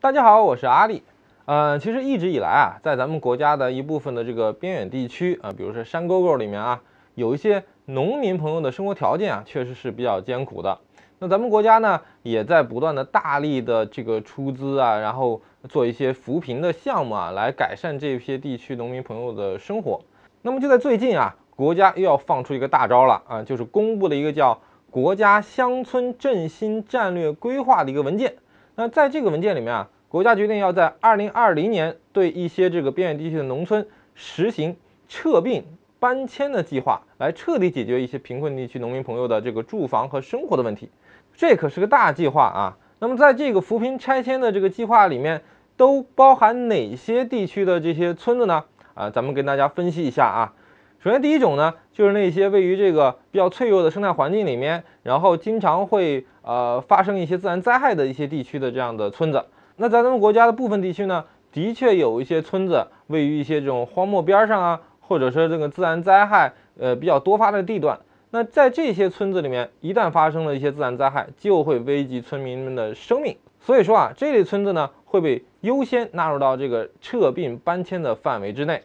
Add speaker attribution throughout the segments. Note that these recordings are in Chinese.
Speaker 1: 大家好，我是阿力。呃，其实一直以来啊，在咱们国家的一部分的这个边远地区啊，比如说山沟沟里面啊，有一些农民朋友的生活条件啊，确实是比较艰苦的。那咱们国家呢，也在不断的大力的这个出资啊，然后做一些扶贫的项目啊，来改善这些地区农民朋友的生活。那么就在最近啊，国家又要放出一个大招了啊，就是公布了一个叫。国家乡村振兴战略规划的一个文件，那在这个文件里面啊，国家决定要在二零二零年对一些这个边远地区的农村实行撤并搬迁的计划，来彻底解决一些贫困地区农民朋友的这个住房和生活的问题。这可是个大计划啊！那么在这个扶贫拆迁的这个计划里面，都包含哪些地区的这些村子呢？啊，咱们跟大家分析一下啊。首先，第一种呢，就是那些位于这个比较脆弱的生态环境里面，然后经常会呃发生一些自然灾害的一些地区的这样的村子。那在咱们国家的部分地区呢，的确有一些村子位于一些这种荒漠边上啊，或者说这个自然灾害呃比较多发的地段。那在这些村子里面，一旦发生了一些自然灾害，就会危及村民们的生命。所以说啊，这类村子呢，会被优先纳入到这个撤并搬迁的范围之内。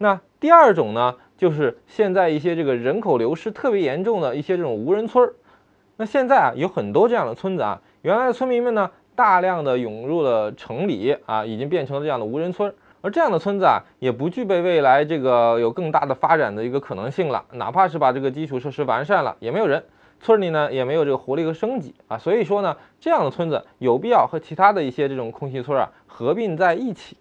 Speaker 1: 那第二种呢，就是现在一些这个人口流失特别严重的一些这种无人村儿。那现在啊，有很多这样的村子啊，原来的村民们呢，大量的涌入了城里啊，已经变成了这样的无人村而这样的村子啊，也不具备未来这个有更大的发展的一个可能性了。哪怕是把这个基础设施完善了，也没有人，村里呢也没有这个活力和生机啊。所以说呢，这样的村子有必要和其他的一些这种空心村啊合并在一起。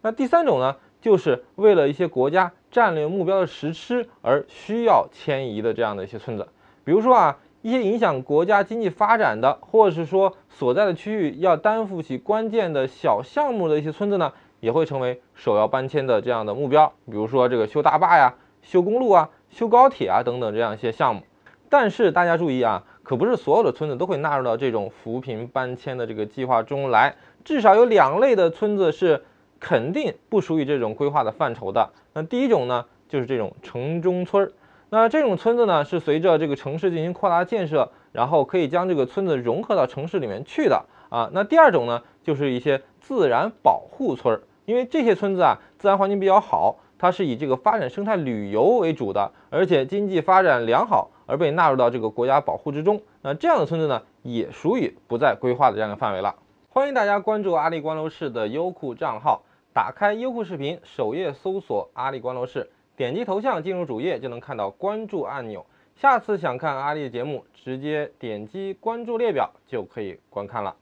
Speaker 1: 那第三种呢？就是为了一些国家战略目标的实施而需要迁移的这样的一些村子，比如说啊，一些影响国家经济发展的，或者是说所在的区域要担负起关键的小项目的一些村子呢，也会成为首要搬迁的这样的目标。比如说这个修大坝呀、修公路啊、修高铁啊等等这样一些项目。但是大家注意啊，可不是所有的村子都会纳入到这种扶贫搬迁的这个计划中来，至少有两类的村子是。肯定不属于这种规划的范畴的。那第一种呢，就是这种城中村儿。那这种村子呢，是随着这个城市进行扩大建设，然后可以将这个村子融合到城市里面去的啊。那第二种呢，就是一些自然保护村儿，因为这些村子啊，自然环境比较好，它是以这个发展生态旅游为主的，而且经济发展良好，而被纳入到这个国家保护之中。那这样的村子呢，也属于不在规划的这样的范围了。欢迎大家关注阿里光楼市的优酷账号。打开优酷视频首页，搜索“阿里关楼市，点击头像进入主页，就能看到关注按钮。下次想看阿里的节目，直接点击关注列表就可以观看了。